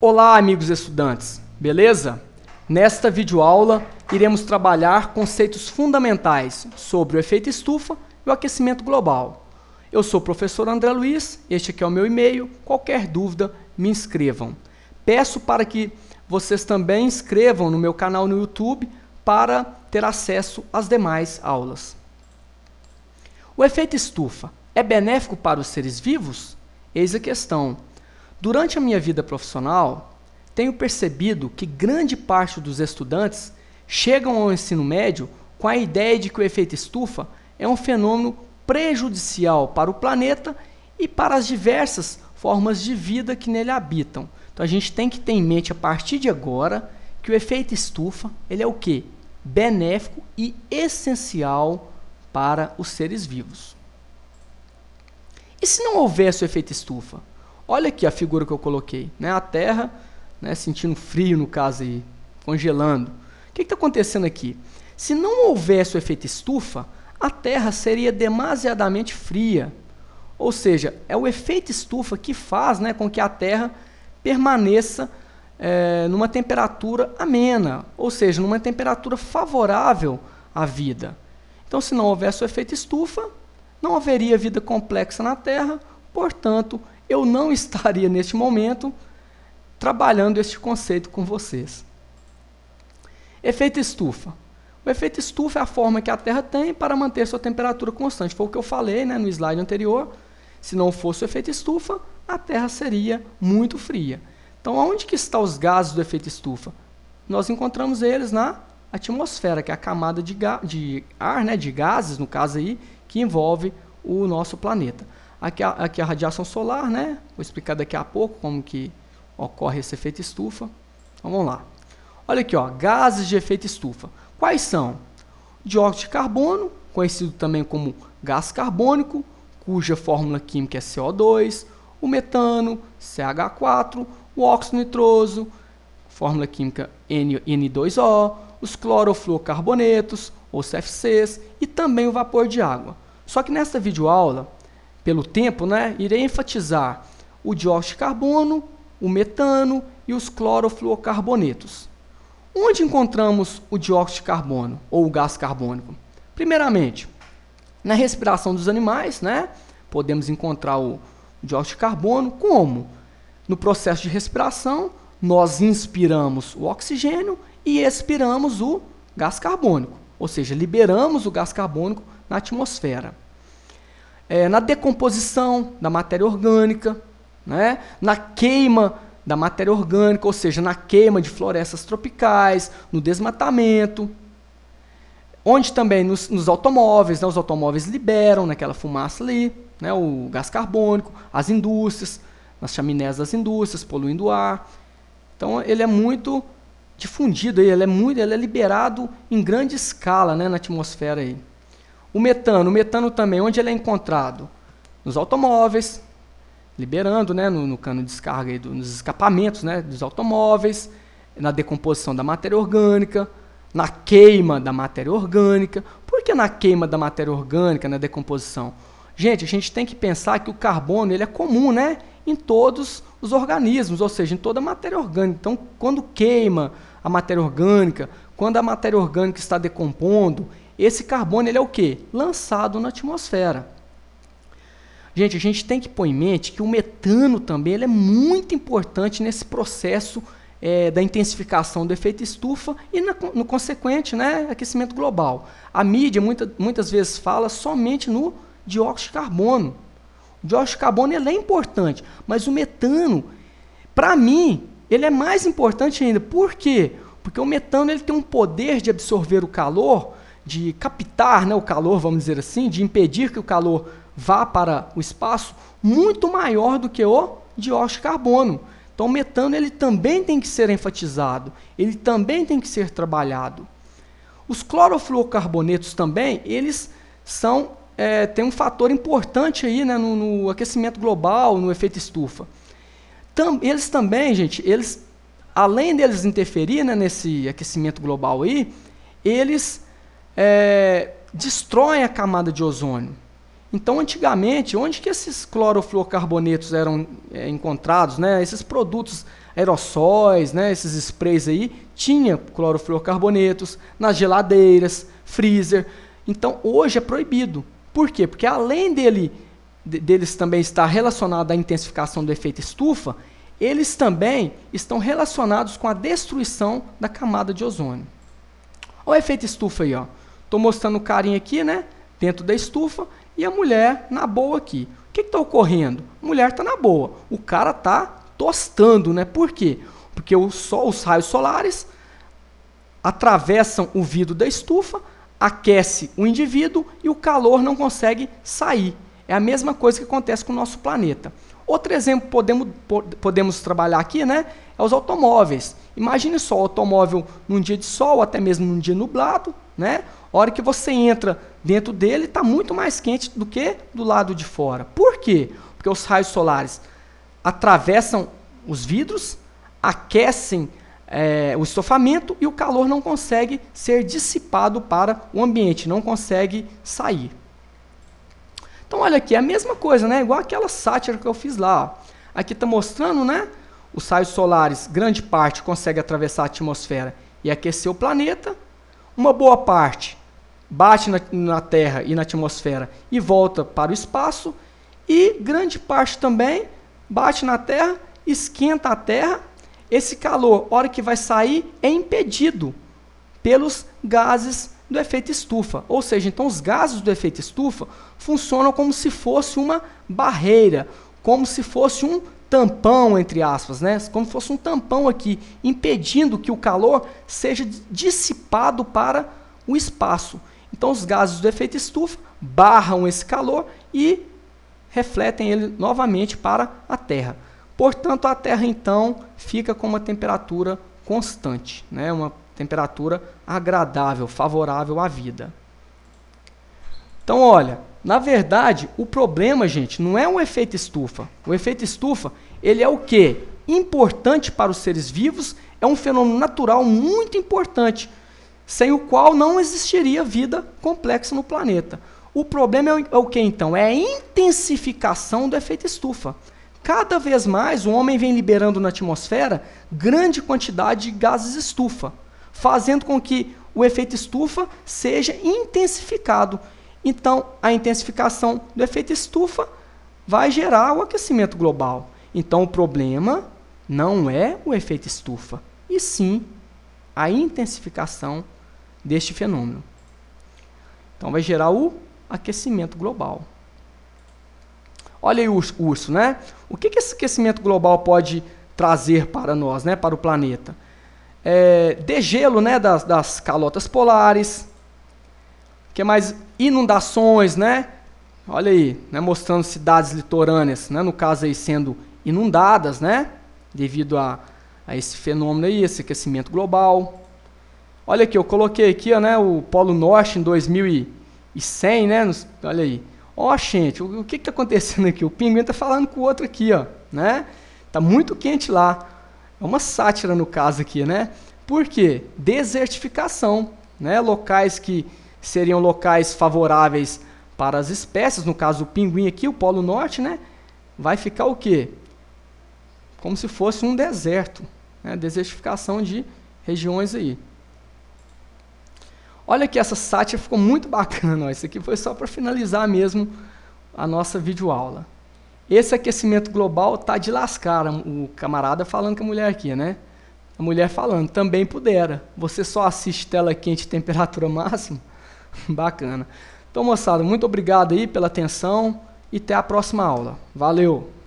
Olá, amigos estudantes, beleza? Nesta videoaula, iremos trabalhar conceitos fundamentais sobre o efeito estufa e o aquecimento global. Eu sou o professor André Luiz, este aqui é o meu e-mail, qualquer dúvida, me inscrevam. Peço para que vocês também inscrevam no meu canal no YouTube para ter acesso às demais aulas. O efeito estufa é benéfico para os seres vivos? Eis a questão. Durante a minha vida profissional, tenho percebido que grande parte dos estudantes chegam ao ensino médio com a ideia de que o efeito estufa é um fenômeno prejudicial para o planeta e para as diversas formas de vida que nele habitam. Então a gente tem que ter em mente a partir de agora que o efeito estufa, ele é o que? Benéfico e essencial para os seres vivos. E se não houvesse o efeito estufa? Olha aqui a figura que eu coloquei, né? A Terra, né, sentindo frio no caso aí, congelando. O que está acontecendo aqui? Se não houvesse o efeito estufa, a Terra seria demasiadamente fria. Ou seja, é o efeito estufa que faz né, com que a Terra permaneça é, numa temperatura amena, ou seja, numa temperatura favorável à vida. Então, se não houvesse o efeito estufa, não haveria vida complexa na Terra, Portanto, eu não estaria neste momento trabalhando este conceito com vocês. Efeito estufa. O efeito estufa é a forma que a Terra tem para manter sua temperatura constante. Foi o que eu falei né, no slide anterior. Se não fosse o efeito estufa, a Terra seria muito fria. Então, aonde que estão os gases do efeito estufa? Nós encontramos eles na atmosfera, que é a camada de, de ar, né, de gases, no caso aí, que envolve o nosso planeta. Aqui a, aqui a radiação solar, né? Vou explicar daqui a pouco como que ocorre esse efeito estufa. Então, vamos lá. Olha aqui, ó, gases de efeito estufa. Quais são? Dióxido de carbono, conhecido também como gás carbônico, cuja fórmula química é CO2, o metano, CH4, o óxido nitroso, fórmula química N, 2 o os clorofluorcarbonetos, ou CFCs, e também o vapor de água. Só que nesta videoaula pelo tempo, né, irei enfatizar o dióxido de carbono, o metano e os clorofluorcarbonetos. Onde encontramos o dióxido de carbono ou o gás carbônico? Primeiramente, na respiração dos animais, né, podemos encontrar o dióxido de carbono como no processo de respiração, nós inspiramos o oxigênio e expiramos o gás carbônico, ou seja, liberamos o gás carbônico na atmosfera é, na decomposição da matéria orgânica, né? na queima da matéria orgânica, ou seja, na queima de florestas tropicais, no desmatamento, onde também nos, nos automóveis, né? os automóveis liberam naquela fumaça ali, né? o gás carbônico, as indústrias, nas chaminés das indústrias, poluindo o ar. Então ele é muito difundido, ele é muito, ele é liberado em grande escala né? na atmosfera aí. O metano, o metano também, onde ele é encontrado? Nos automóveis, liberando né, no, no cano de descarga, aí do, nos escapamentos né, dos automóveis, na decomposição da matéria orgânica, na queima da matéria orgânica. Por que na queima da matéria orgânica, na decomposição? Gente, a gente tem que pensar que o carbono ele é comum né, em todos os organismos, ou seja, em toda a matéria orgânica. Então, quando queima a matéria orgânica, quando a matéria orgânica está decompondo, esse carbono ele é o que? Lançado na atmosfera. Gente, a gente tem que pôr em mente que o metano também ele é muito importante nesse processo é, da intensificação do efeito estufa e na, no consequente né, aquecimento global. A mídia muita, muitas vezes fala somente no dióxido de carbono. O dióxido de carbono ele é importante, mas o metano, para mim, ele é mais importante ainda. Por quê? Porque o metano ele tem um poder de absorver o calor de captar né, o calor, vamos dizer assim, de impedir que o calor vá para o espaço, muito maior do que o dióxido de carbono. Então, o metano ele também tem que ser enfatizado, ele também tem que ser trabalhado. Os clorofluorcarbonetos também, eles são é, tem um fator importante aí né, no, no, aquecimento global, no efeito estufa. Tam, eles também, gente, eles além deles interferir né, nesse aquecimento global aí, eles é, destrói a camada de ozônio. Então, antigamente, onde que esses clorofluorcarbonetos eram é, encontrados, né? Esses produtos aerossóis, né? Esses sprays aí tinha clorofluorcarbonetos nas geladeiras, freezer. Então, hoje é proibido. Por quê? Porque além dele deles também estar relacionado à intensificação do efeito estufa, eles também estão relacionados com a destruição da camada de ozônio. Olha o efeito estufa aí, ó. Estou mostrando o carinha aqui, né? Dentro da estufa e a mulher na boa aqui. O que está ocorrendo? A mulher está na boa. O cara está tostando, né? Por quê? Porque o sol, os raios solares atravessam o vidro da estufa, aquece o indivíduo e o calor não consegue sair. É a mesma coisa que acontece com o nosso planeta. Outro exemplo podemos, podemos trabalhar aqui né, é os automóveis. Imagine só o automóvel num dia de sol, até mesmo num dia nublado, né? A hora que você entra dentro dele, está muito mais quente do que do lado de fora. Por quê? Porque os raios solares atravessam os vidros, aquecem é, o estofamento e o calor não consegue ser dissipado para o ambiente, não consegue sair. Então, olha aqui, é a mesma coisa, né? Igual aquela sátira que eu fiz lá. Ó. Aqui está mostrando, né? Os raios solares, grande parte, consegue atravessar a atmosfera e aquecer o planeta. Uma boa parte bate na, na Terra e na atmosfera e volta para o espaço. E grande parte também bate na Terra, esquenta a Terra. Esse calor, hora que vai sair, é impedido pelos gases do efeito estufa. Ou seja, então os gases do efeito estufa funcionam como se fosse uma barreira, como se fosse um tampão, entre aspas, né? como se fosse um tampão aqui, impedindo que o calor seja dissipado para o espaço. Então os gases do efeito estufa barram esse calor e refletem ele novamente para a Terra. Portanto, a Terra então fica com uma temperatura constante, né? uma temperatura agradável, favorável à vida. Então, olha, na verdade, o problema, gente, não é o efeito estufa. O efeito estufa, ele é o quê? Importante para os seres vivos, é um fenômeno natural muito importante, sem o qual não existiria vida complexa no planeta. O problema é o é que então? É a intensificação do efeito estufa. Cada vez mais o homem vem liberando na atmosfera grande quantidade de gases estufa fazendo com que o efeito estufa seja intensificado. Então, a intensificação do efeito estufa vai gerar o aquecimento global. Então, o problema não é o efeito estufa, e sim a intensificação deste fenômeno. Então, vai gerar o aquecimento global. Olha aí o urso, né? O que, que esse aquecimento global pode trazer para nós, né? para o planeta? é, degelo né, das, das calotas polares, que mais inundações, né? Olha aí, né, mostrando cidades litorâneas, né, no caso aí sendo inundadas, né? Devido a, a esse fenômeno aí, esse aquecimento global. Olha aqui, eu coloquei aqui, ó, né, o Polo Norte em 2100, né? Nos, olha aí. Ó, oh, gente, o, o que está acontecendo aqui? O pinguim está falando com o outro aqui, ó, né? Tá muito quente lá. É uma sátira no caso aqui, né? Por quê? Desertificação, né? Locais que seriam locais favoráveis para as espécies, no caso o pinguim aqui, o Polo Norte, né? Vai ficar o quê? Como se fosse um deserto, né? Desertificação de regiões aí. Olha que essa sátira ficou muito bacana, ó. isso aqui foi só para finalizar mesmo a nossa videoaula. Esse aquecimento global tá de lascar, o camarada falando com a mulher aqui, né? A mulher falando, também pudera. Você só assiste tela quente temperatura máxima? Bacana. Então, moçada, muito obrigado aí pela atenção e até a próxima aula. Valeu!